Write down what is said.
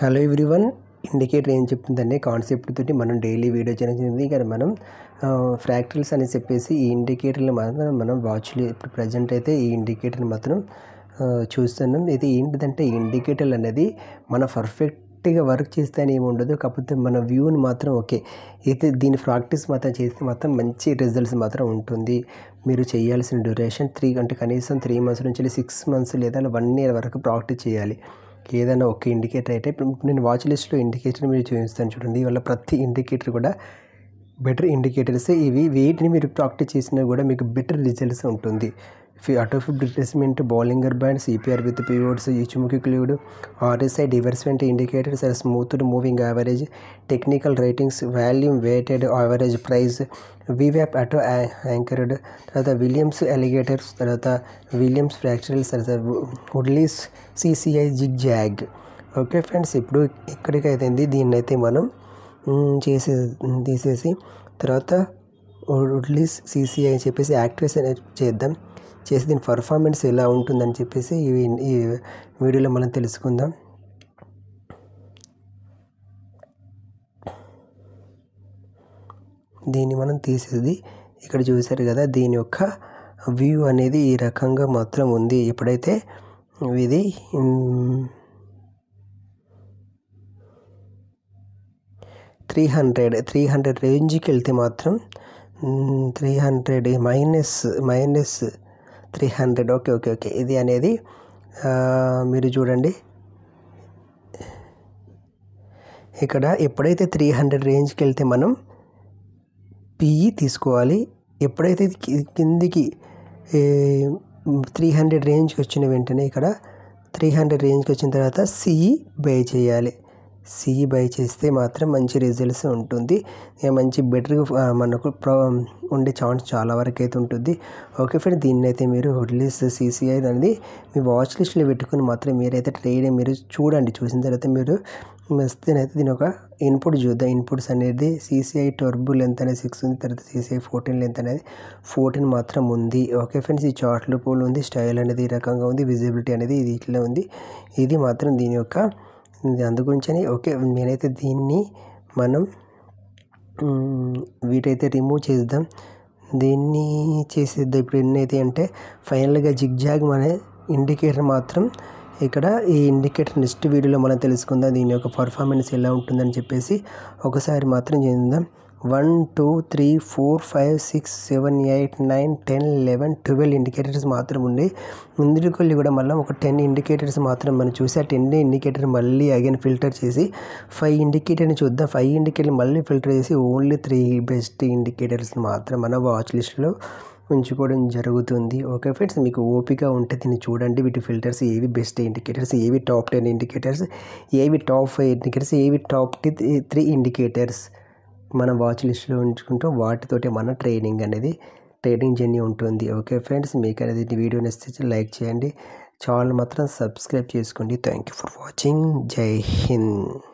hello everyone indicator ఏం చెప్తుందండి concept తోటి మనం డైలీ వీడియో చేయడం కానీ మనం ఫ్రాక్టల్స్ అని చెప్పేసి ఈ ఇండికేటర్లు మాత్రం మనం వాచ్లు ఇప్పుడు ప్రజెంట్ అయితే ఈ ఇండికేటర్ని మాత్రం చూస్తున్నాం ఇది ఏంటిదంటే ఈ ఇండికేటర్లు అనేది మన పర్ఫెక్ట్ కరెక్ట్గా వర్క్ చేస్తే అని ఏమి ఉండదు కాకపోతే మన వ్యూని మాత్రం ఓకే అయితే దీని ప్రాక్టీస్ మాత్రం చేస్తే మాత్రం మంచి రిజల్ట్స్ మాత్రం ఉంటుంది మీరు చేయాల్సిన డ్యూరేషన్ త్రీ అంటే కనీసం త్రీ మంత్స్ నుంచి సిక్స్ మంత్స్ లేదా వన్ ఇయర్ వరకు ప్రాక్టీస్ చేయాలి ఏదైనా ఒక ఇండికేటర్ అయితే నేను వాచ్ లిస్ట్లో ఇండికేటర్ మీరు చూపిస్తాను చూడండి ఇవాళ ప్రతి ఇండికేటర్ కూడా బెటర్ ఇండికేటర్స్ ఇవి వీటిని మీరు ప్రాక్టీస్ చేసినా కూడా మీకు బెటర్ రిజల్ట్స్ ఉంటుంది auto fib replacement Bollinger band CPR with pivots Ichimoku cloud RSI divergence indicators are smoothed moving average technical ratings volume weighted average price వివ్యాప్ అటో యాంకర్డ్ తర్వాత విలియమ్స్ ఎలిగేటర్స్ తర్వాత విలియమ్స్ ఫ్రాక్చరల్స్ తర్వాత Woodies CCI zig zag okay friends ఇప్పుడు ఇక్కడికైతే దీన్నైతే మనం చేసే తీసేసి తర్వాత వుడ్లీస్ సిసిఐ అని చెప్పేసి యాక్టివేషన్ చేద్దాం చేసి దీని పర్ఫార్మెన్స్ ఎలా ఉంటుందని చెప్పేసి ఇవి ఈ వీడియోలో మనం తెలుసుకుందాం దీన్ని మనం తీసేది ఇక్కడ చూశారు కదా దీని యొక్క వ్యూ అనేది ఈ రకంగా మాత్రం ఉంది ఇప్పుడైతే ఇది త్రీ హండ్రెడ్ త్రీ హండ్రెడ్ రేంజ్కి వెళ్తే మాత్రం three hundred minus minus three hundred okay okay okay ఇది అనేది మీరు చూడండి ఇక్కడ ఎప్పుడైతే త్రీ హండ్రెడ్ రేంజ్కి వెళ్తే మనం పిఈ తీసుకోవాలి ఎప్పుడైతే కిందికి త్రీ హండ్రెడ్ రేంజ్కి వచ్చిన వెంటనే ఇక్కడ త్రీ హండ్రెడ్ రేంజ్కి వచ్చిన తర్వాత సిఈ బే చేయాలి సిఈ బై చేస్తే మాత్రం మంచి రిజల్ట్స్ ఉంటుంది మంచి బెటర్గా మనకు ఉండే ఛాన్స్ చాలా వరకు అయితే ఉంటుంది ఓకే ఫ్రెండ్ దీన్ని అయితే మీరు హుడ్లీస్ సిసిఐ అనేది మీ వాచ్ లిస్ట్లో పెట్టుకుని మాత్రం మీరైతే ట్రేడ్ మీరు చూడండి చూసిన తర్వాత మీరు అయితే దీని ఒక ఇన్పుట్ చూద్దాం ఇన్పుట్స్ అనేది సిసిఐ టర్బు లెంత్ అనేది సిక్స్ ఉంది తర్వాత సిసిఐ ఫోర్టీన్ లెంత్ అనేది ఫోర్టీన్ మాత్రం ఉంది ఓకే ఫ్రెండ్స్ ఈ చార్ట్లు పూలు ఉంది స్టైల్ అనేది ఈ రకంగా ఉంది విజిబిలిటీ అనేది ఇది ఇట్లా ఉంది ఇది మాత్రం దీని యొక్క వస్తుంది అందుగురించని ఓకే నేనైతే దీన్ని మనం వీటైతే రిమూవ్ చేద్దాం దీన్ని చేసేద్దాం ఇప్పుడు ఎన్నైతే అంటే ఫైనల్గా జిగ్జాగ్ మన ఇండికేటర్ మాత్రం ఇక్కడ ఈ ఇండికేటర్ నెక్స్ట్ వీడియోలో మనం తెలుసుకుందాం దీని యొక్క పర్ఫార్మెన్స్ ఎలా ఉంటుందని చెప్పేసి ఒకసారి మాత్రం చేద్దాం one two three four five six seven eight nine ten eleven twelve indicators మాత్రం ఉండి ఇందులోకి కూడా మళ్ళీ ఒక టెన్ ఇండికేటర్స్ మాత్రం మనం చూసి ఆ టెన్ ఇండికేటర్ మళ్ళీ అగైన్ ఫిల్టర్ చేసి ఫైవ్ ఇండికేటర్ని చూద్దాం ఫైవ్ ఇండికేటర్ మళ్ళీ ఫిల్టర్ చేసి ఓన్లీ త్రీ బెస్ట్ ఇండికేటర్స్ మాత్రం మన వాచ్ లిస్ట్లో ఉంచుకోవడం జరుగుతుంది ఓకే ఫ్రెండ్స్ మీకు ఓపిక ఉంటే దీన్ని చూడండి వీటి ఫిల్టర్స్ ఏవి బెస్ట్ ఇండికేటర్స్ ఏవి టాప్ టెన్ ఇండికేటర్స్ ఏవి టాప్ ఫైవ్ ఇండికేటర్స్ ఏవి టాప్ త్రీ ఇండికేటర్స్ మన వాచ్ లిస్ట్లో ఉంచుకుంటూ వాటితోటి మన ట్రైనింగ్ అనేది ట్రైనింగ్ జర్నీ ఉంటుంది ఓకే ఫ్రెండ్స్ మీకు అనేది వీడియో నచ్చితే లైక్ చేయండి ఛానల్ మాత్రం సబ్స్క్రైబ్ చేసుకోండి థ్యాంక్ యూ ఫర్ వాచింగ్ జై హింద్